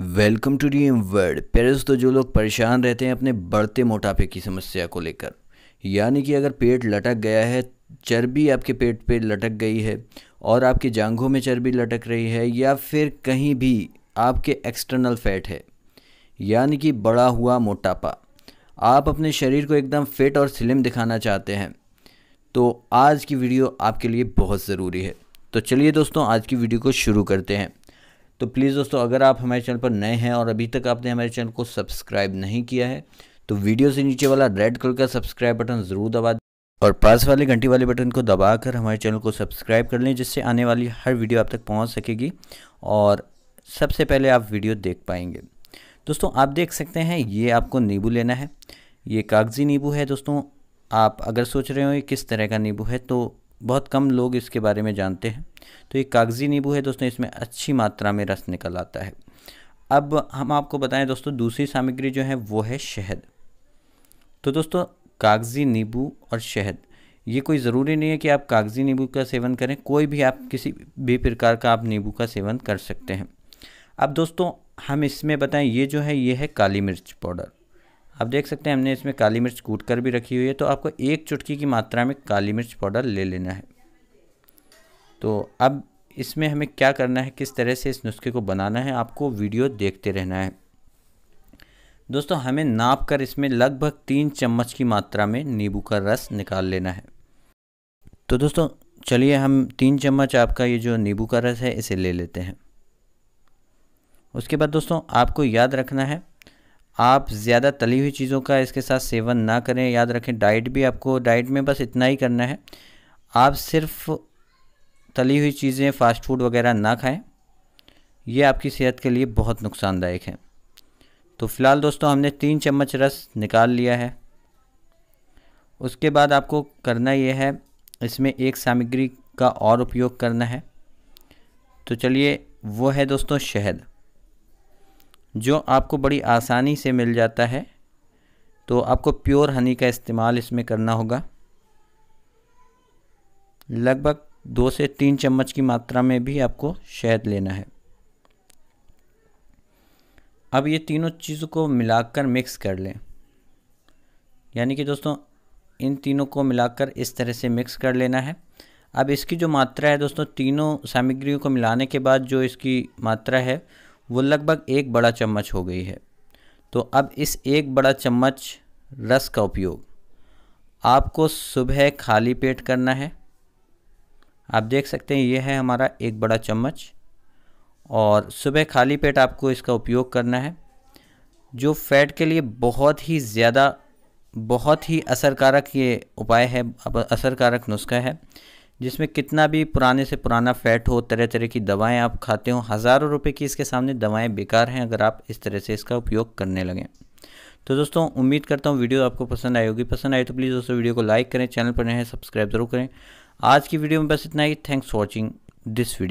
welcome to D M world parents तो जो लोग परेशान रहते हैं अपने बढ़ते मोटापे की समस्या को लेकर यानी कि अगर पेट लटक गया है चर्बी आपके पेट पे लटक गई है और आपके जांघों में चर्बी लटक रही है या फिर कहीं भी आपके एक्सटर्नल फैट है यानी कि बड़ा हुआ मोटापा आप अपने शरीर को एकदम फिट और स्लिम दिखाना चाहते हैं तो आज की वीडियो आपके लिए बहुत ज़रूरी है तो चलिए दोस्तों आज की वीडियो को शुरू करते हैं तो प्लीज़ दोस्तों अगर आप हमारे चैनल पर नए हैं और अभी तक आपने हमारे चैनल को सब्सक्राइब नहीं किया है तो वीडियो से नीचे वाला रेड कलर का सब्सक्राइब बटन ज़रूर दबा दें और पास वाले घंटी वाले बटन को दबाकर हमारे चैनल को सब्सक्राइब कर लें जिससे आने वाली हर वीडियो आप तक पहुंच सकेगी और सबसे पहले आप वीडियो देख पाएंगे दोस्तों आप देख सकते हैं ये आपको नींबू लेना है ये कागज़ी नींबू है दोस्तों आप अगर सोच रहे हो ये किस तरह का नींबू है तो बहुत कम लोग इसके बारे में जानते हैं तो ये कागज़ी नींबू है दोस्तों इसमें अच्छी मात्रा में रस निकल आता है अब हम आपको बताएं दोस्तों दूसरी सामग्री जो है वो है शहद तो दोस्तों कागज़ी नींबू और शहद ये कोई ज़रूरी नहीं है कि आप कागज़ी नींबू का सेवन करें कोई भी आप किसी भी प्रकार का आप नींबू का सेवन कर सकते हैं अब दोस्तों हम इसमें बताएं ये जो है ये है काली मिर्च पाउडर आप देख सकते हैं हमने इसमें काली मिर्च कूट कर भी रखी हुई है तो आपको एक चुटकी की मात्रा में काली मिर्च पाउडर ले लेना है तो अब इसमें हमें क्या करना है किस तरह से इस नुस्खे को बनाना है आपको वीडियो देखते रहना है दोस्तों हमें नाप कर इसमें लगभग तीन चम्मच की मात्रा में नींबू का रस निकाल लेना है तो दोस्तों चलिए हम तीन चम्मच आपका ये जो नींबू का रस है इसे ले लेते हैं उसके बाद दोस्तों आपको याद रखना है आप ज़्यादा तली हुई चीज़ों का इसके साथ सेवन ना करें याद रखें डाइट भी आपको डाइट में बस इतना ही करना है आप सिर्फ तली हुई चीज़ें फ़ास्ट फूड वगैरह ना खाएं ये आपकी सेहत के लिए बहुत नुकसानदायक है तो फ़िलहाल दोस्तों हमने तीन चम्मच रस निकाल लिया है उसके बाद आपको करना ये है इसमें एक सामग्री का और उपयोग करना है तो चलिए वो है दोस्तों शहद जो आपको बड़ी आसानी से मिल जाता है तो आपको प्योर हनी का इस्तेमाल इसमें करना होगा लगभग दो से तीन चम्मच की मात्रा में भी आपको शहद लेना है अब ये तीनों चीज़ों को मिलाकर मिक्स कर लें यानी कि दोस्तों इन तीनों को मिलाकर इस तरह से मिक्स कर लेना है अब इसकी जो मात्रा है दोस्तों तीनों सामग्रियों को मिलाने के बाद जो इसकी मात्रा है वो लगभग एक बड़ा चम्मच हो गई है तो अब इस एक बड़ा चम्मच रस का उपयोग आपको सुबह खाली पेट करना है आप देख सकते हैं ये है हमारा एक बड़ा चम्मच और सुबह खाली पेट आपको इसका उपयोग करना है जो फैट के लिए बहुत ही ज़्यादा बहुत ही असरकारक ये उपाय है असरकारक नुस्खा है जिसमें कितना भी पुराने से पुराना फैट हो तरह तरह की दवाएं आप खाते हो हज़ारों रुपए की इसके सामने दवाएं बेकार हैं अगर आप इस तरह से इसका उपयोग करने लगें तो दोस्तों उम्मीद करता हूँ वीडियो आपको पसंद आई होगी पसंद आई तो प्लीज़ दोस्तों वीडियो को लाइक करें चैनल पर नए सब्सक्राइब जरूर करें आज की वीडियो में बस इतना ही thanks for watching this video